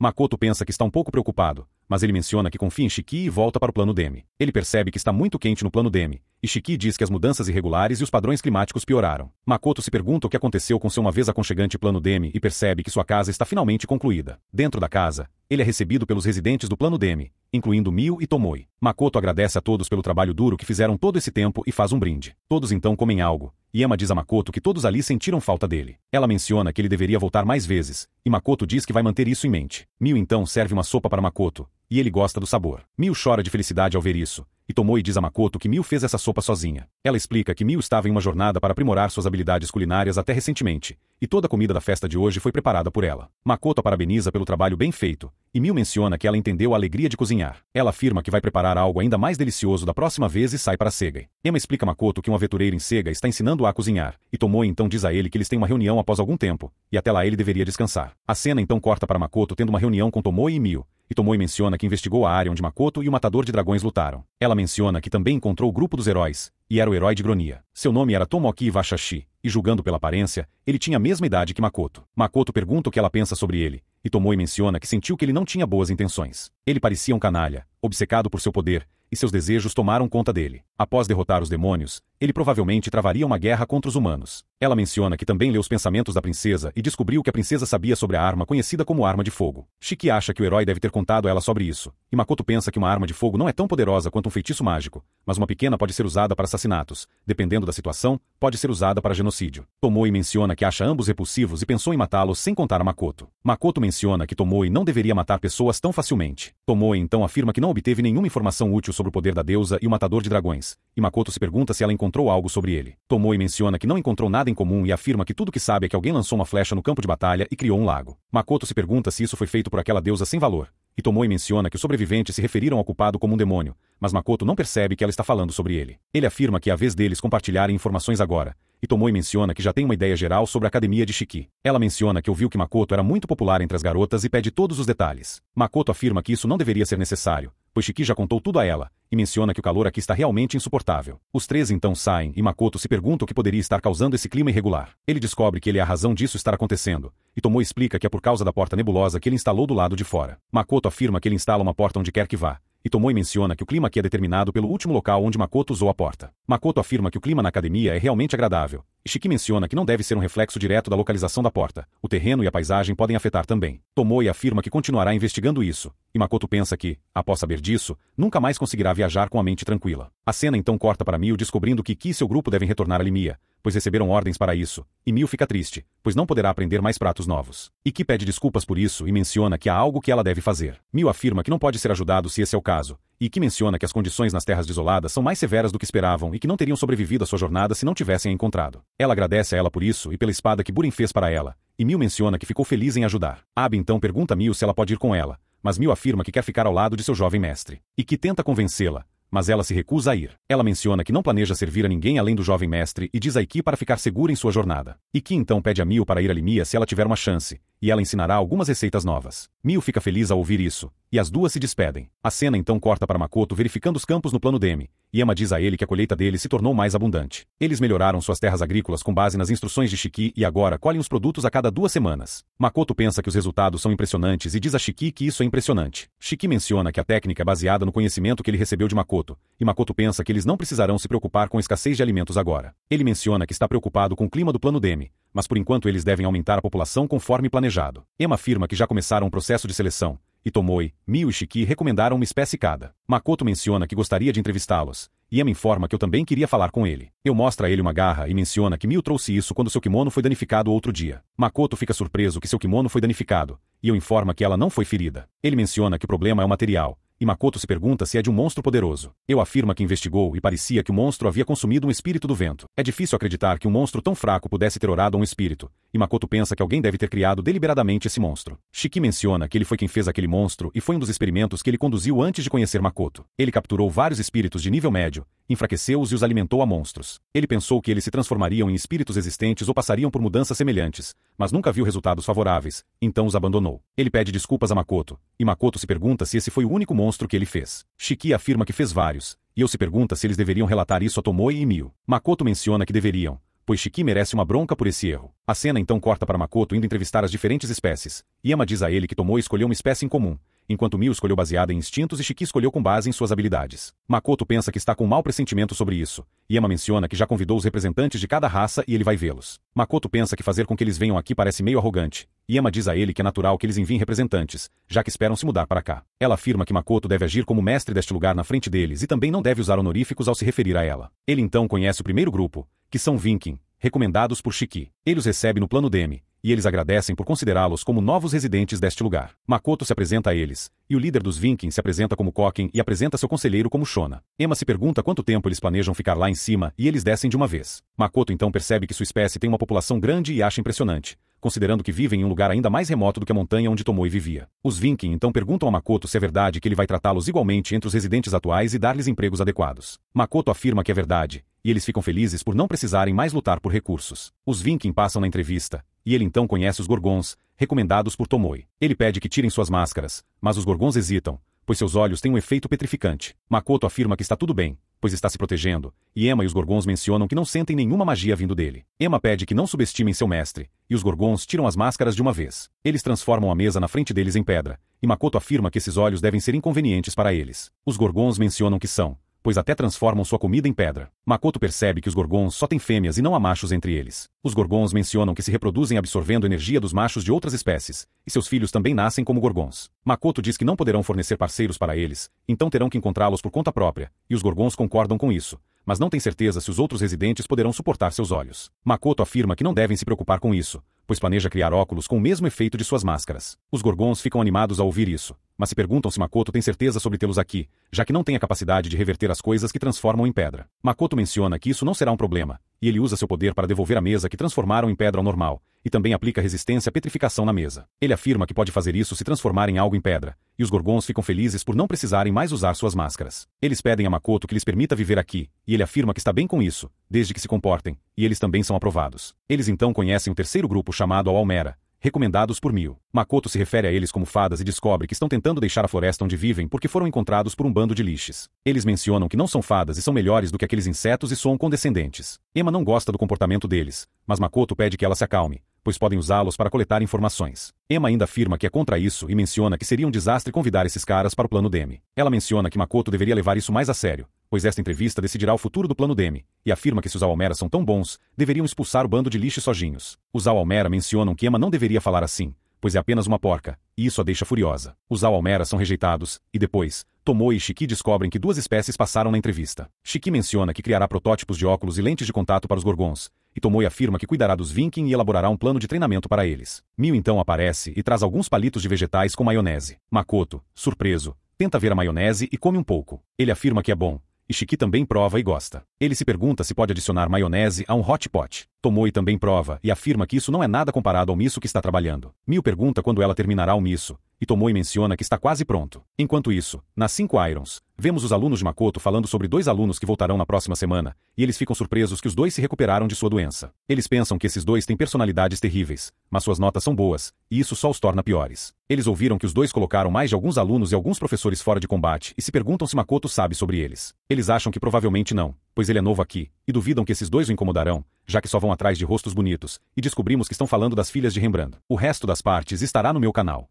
Makoto pensa que está um pouco preocupado, mas ele menciona que confia em Shiki e volta para o plano Demi. Ele percebe que está muito quente no plano Demi, e Shiki diz que as mudanças irregulares e os padrões climáticos pioraram. Makoto se pergunta o que aconteceu com seu uma vez aconchegante plano Demi e percebe que sua casa está finalmente concluída. Dentro da casa, ele é recebido pelos residentes do plano Demi, incluindo Mio e Tomoi. Makoto agradece a todos pelo trabalho duro que fizeram todo esse tempo e faz um brinde. Todos então comem algo, e Emma diz a Makoto que todos ali sentiram falta dele. Ela menciona que ele deveria voltar mais vezes, e Makoto diz que vai manter isso em mente. Mio então serve uma sopa para Makoto, e ele gosta do sabor. Mil chora de felicidade ao ver isso, e tomou e diz a Makoto que Mil fez essa sopa sozinha. Ela explica que Mil estava em uma jornada para aprimorar suas habilidades culinárias até recentemente, e toda a comida da festa de hoje foi preparada por ela. Makoto a parabeniza pelo trabalho bem feito, e Mil menciona que ela entendeu a alegria de cozinhar. Ela afirma que vai preparar algo ainda mais delicioso da próxima vez e sai para Segai. Emma explica a Makoto que um aventureiro em Segai está ensinando a cozinhar, e Tomoe então diz a ele que eles têm uma reunião após algum tempo, e até lá ele deveria descansar. A cena então corta para Makoto tendo uma reunião com Tomoe e Mil, Tomoe menciona que investigou a área onde Makoto e o matador de dragões lutaram. Ela menciona que também encontrou o grupo dos heróis, e era o herói de Gronia. Seu nome era Tomoki Iwashashi, e julgando pela aparência, ele tinha a mesma idade que Makoto. Makoto pergunta o que ela pensa sobre ele, e Tomoi menciona que sentiu que ele não tinha boas intenções. Ele parecia um canalha, obcecado por seu poder, e seus desejos tomaram conta dele. Após derrotar os demônios, ele provavelmente travaria uma guerra contra os humanos. Ela menciona que também leu os pensamentos da princesa e descobriu que a princesa sabia sobre a arma conhecida como arma de fogo. Shiki acha que o herói deve ter contado a ela sobre isso, e Makoto pensa que uma arma de fogo não é tão poderosa quanto um feitiço mágico, mas uma pequena pode ser usada para assassinatos, dependendo da situação, pode ser usada para genocídio. Tomoi menciona que acha ambos repulsivos e pensou em matá-los sem contar a Makoto. Makoto menciona que Tomoi não deveria matar pessoas tão facilmente. Tomoi então afirma que não obteve nenhuma informação útil sobre o poder da deusa e o matador de dragões, e Makoto se pergunta se ela encontrou encontrou algo sobre ele. Tomoi menciona que não encontrou nada em comum e afirma que tudo que sabe é que alguém lançou uma flecha no campo de batalha e criou um lago. Makoto se pergunta se isso foi feito por aquela deusa sem valor. E Tomoi menciona que os sobreviventes se referiram ao culpado como um demônio, mas Makoto não percebe que ela está falando sobre ele. Ele afirma que é a vez deles compartilharem informações agora, e Tomoi menciona que já tem uma ideia geral sobre a academia de Shiki. Ela menciona que ouviu que Makoto era muito popular entre as garotas e pede todos os detalhes. Makoto afirma que isso não deveria ser necessário, pois Shiki já contou tudo a ela, e menciona que o calor aqui está realmente insuportável. Os três então saem e Makoto se pergunta o que poderia estar causando esse clima irregular. Ele descobre que ele é a razão disso estar acontecendo, e Tomou explica que é por causa da porta nebulosa que ele instalou do lado de fora. Makoto afirma que ele instala uma porta onde quer que vá, Tomoi menciona que o clima aqui é determinado pelo último local onde Makoto usou a porta. Makoto afirma que o clima na academia é realmente agradável. Shiki menciona que não deve ser um reflexo direto da localização da porta. O terreno e a paisagem podem afetar também. Tomoi afirma que continuará investigando isso. E Makoto pensa que, após saber disso, nunca mais conseguirá viajar com a mente tranquila. A cena então corta para Mio descobrindo que Ki e seu grupo devem retornar a Limia, pois receberam ordens para isso, e Mil fica triste, pois não poderá aprender mais pratos novos. E que pede desculpas por isso e menciona que há algo que ela deve fazer. Mil afirma que não pode ser ajudado se esse é o caso, e que menciona que as condições nas terras desoladas são mais severas do que esperavam e que não teriam sobrevivido à sua jornada se não tivessem a encontrado. Ela agradece a ela por isso e pela espada que Burin fez para ela, e Mil menciona que ficou feliz em ajudar. Ab então pergunta a Mil se ela pode ir com ela, mas Mil afirma que quer ficar ao lado de seu jovem mestre, e que tenta convencê-la, mas ela se recusa a ir. Ela menciona que não planeja servir a ninguém além do jovem mestre e diz a Iki para ficar segura em sua jornada. Iki então pede a Mio para ir a Limia se ela tiver uma chance, e ela ensinará algumas receitas novas. Mio fica feliz ao ouvir isso, e as duas se despedem. A cena então corta para Makoto verificando os campos no plano Demi, e Emma diz a ele que a colheita dele se tornou mais abundante. Eles melhoraram suas terras agrícolas com base nas instruções de Shiki e agora colhem os produtos a cada duas semanas. Makoto pensa que os resultados são impressionantes e diz a Shiki que isso é impressionante. Shiki menciona que a técnica é baseada no conhecimento que ele recebeu de Makoto, e Makoto pensa que eles não precisarão se preocupar com escassez de alimentos agora. Ele menciona que está preocupado com o clima do plano Demi, mas por enquanto eles devem aumentar a população conforme planejado. Emma afirma que já começaram um processo de seleção, e Tomoi, Mio e Shiki recomendaram uma espécie cada. Makoto menciona que gostaria de entrevistá-los, e Emma informa que eu também queria falar com ele. Eu mostro a ele uma garra e menciona que Mio trouxe isso quando seu kimono foi danificado outro dia. Makoto fica surpreso que seu kimono foi danificado, e eu informa que ela não foi ferida. Ele menciona que o problema é o material, e Makoto se pergunta se é de um monstro poderoso. Eu afirma que investigou e parecia que o monstro havia consumido um espírito do vento. É difícil acreditar que um monstro tão fraco pudesse ter orado a um espírito, e Makoto pensa que alguém deve ter criado deliberadamente esse monstro. Shiki menciona que ele foi quem fez aquele monstro e foi um dos experimentos que ele conduziu antes de conhecer Makoto. Ele capturou vários espíritos de nível médio, enfraqueceu-os e os alimentou a monstros. Ele pensou que eles se transformariam em espíritos existentes ou passariam por mudanças semelhantes, mas nunca viu resultados favoráveis, então os abandonou. Ele pede desculpas a Makoto, e Makoto se pergunta se esse foi o único monstro que ele fez. Shiki afirma que fez vários, e eu se pergunta se eles deveriam relatar isso a Tomoe e Mio. Makoto menciona que deveriam, pois Shiki merece uma bronca por esse erro. A cena então corta para Makoto indo entrevistar as diferentes espécies. Yama diz a ele que Tomoe escolheu uma espécie em comum, enquanto Mio escolheu baseada em instintos e Shiki escolheu com base em suas habilidades. Makoto pensa que está com um mau pressentimento sobre isso. Yama menciona que já convidou os representantes de cada raça e ele vai vê-los. Makoto pensa que fazer com que eles venham aqui parece meio arrogante. Yama diz a ele que é natural que eles enviem representantes, já que esperam se mudar para cá. Ela afirma que Makoto deve agir como mestre deste lugar na frente deles e também não deve usar honoríficos ao se referir a ela. Ele então conhece o primeiro grupo, que são Vinkin, recomendados por Chiqui. Ele os recebe no plano Demi, e eles agradecem por considerá-los como novos residentes deste lugar. Makoto se apresenta a eles, e o líder dos Vinkins se apresenta como Koken e apresenta seu conselheiro como Shona. Emma se pergunta quanto tempo eles planejam ficar lá em cima e eles descem de uma vez. Makoto então percebe que sua espécie tem uma população grande e acha impressionante, considerando que vivem em um lugar ainda mais remoto do que a montanha onde Tomoe vivia. Os Vinkin então perguntam a Makoto se é verdade que ele vai tratá-los igualmente entre os residentes atuais e dar-lhes empregos adequados. Makoto afirma que é verdade, e eles ficam felizes por não precisarem mais lutar por recursos. Os Vinkin passam na entrevista, e ele então conhece os Gorgons, recomendados por Tomoe. Ele pede que tirem suas máscaras, mas os Gorgons hesitam, pois seus olhos têm um efeito petrificante. Makoto afirma que está tudo bem, pois está se protegendo, e Emma e os Gorgons mencionam que não sentem nenhuma magia vindo dele. Emma pede que não subestimem seu mestre, e os Gorgons tiram as máscaras de uma vez. Eles transformam a mesa na frente deles em pedra, e Makoto afirma que esses olhos devem ser inconvenientes para eles. Os Gorgons mencionam que são, pois até transformam sua comida em pedra. Makoto percebe que os gorgons só têm fêmeas e não há machos entre eles. Os gorgons mencionam que se reproduzem absorvendo energia dos machos de outras espécies, e seus filhos também nascem como gorgons. Makoto diz que não poderão fornecer parceiros para eles, então terão que encontrá-los por conta própria, e os gorgons concordam com isso, mas não tem certeza se os outros residentes poderão suportar seus olhos. Makoto afirma que não devem se preocupar com isso, pois planeja criar óculos com o mesmo efeito de suas máscaras. Os gorgons ficam animados ao ouvir isso, mas se perguntam se Makoto tem certeza sobre tê-los aqui, já que não tem a capacidade de reverter as coisas que transformam em pedra. Makoto menciona que isso não será um problema, e ele usa seu poder para devolver a mesa que transformaram em pedra ao normal, e também aplica resistência à petrificação na mesa. Ele afirma que pode fazer isso se transformar em algo em pedra, e os gorgons ficam felizes por não precisarem mais usar suas máscaras. Eles pedem a Makoto que lhes permita viver aqui, e ele afirma que está bem com isso, desde que se comportem, e eles também são aprovados. Eles então conhecem o terceiro grupo chamado Almera, recomendados por Mio. Makoto se refere a eles como fadas e descobre que estão tentando deixar a floresta onde vivem porque foram encontrados por um bando de lixes. Eles mencionam que não são fadas e são melhores do que aqueles insetos e são condescendentes. Emma não gosta do comportamento deles, mas Makoto pede que ela se acalme, pois podem usá-los para coletar informações. Emma ainda afirma que é contra isso e menciona que seria um desastre convidar esses caras para o plano Demi. Ela menciona que Makoto deveria levar isso mais a sério, pois esta entrevista decidirá o futuro do plano Demi, e afirma que se os almera são tão bons, deveriam expulsar o bando de lixo sozinhos. Os almera mencionam que Emma não deveria falar assim, pois é apenas uma porca, e isso a deixa furiosa. Os almera são rejeitados, e depois, Tomoe e Shiki descobrem que duas espécies passaram na entrevista. Shiki menciona que criará protótipos de óculos e lentes de contato para os Gorgons, e Tomoe afirma que cuidará dos Vinkin e elaborará um plano de treinamento para eles. Mil então aparece e traz alguns palitos de vegetais com maionese. Makoto, surpreso, tenta ver a maionese e come um pouco. Ele afirma que é bom, e Chiqui também prova e gosta. Ele se pergunta se pode adicionar maionese a um hot pot. Tomoi também prova e afirma que isso não é nada comparado ao miso que está trabalhando. Mil pergunta quando ela terminará o miso, e e menciona que está quase pronto. Enquanto isso, nas 5 Irons, vemos os alunos de Makoto falando sobre dois alunos que voltarão na próxima semana, e eles ficam surpresos que os dois se recuperaram de sua doença. Eles pensam que esses dois têm personalidades terríveis, mas suas notas são boas, e isso só os torna piores. Eles ouviram que os dois colocaram mais de alguns alunos e alguns professores fora de combate e se perguntam se Makoto sabe sobre eles. Eles acham que provavelmente não, pois ele é novo aqui, e duvidam que esses dois o incomodarão, já que só vão atrás de rostos bonitos, e descobrimos que estão falando das filhas de Rembrandt. O resto das partes estará no meu canal.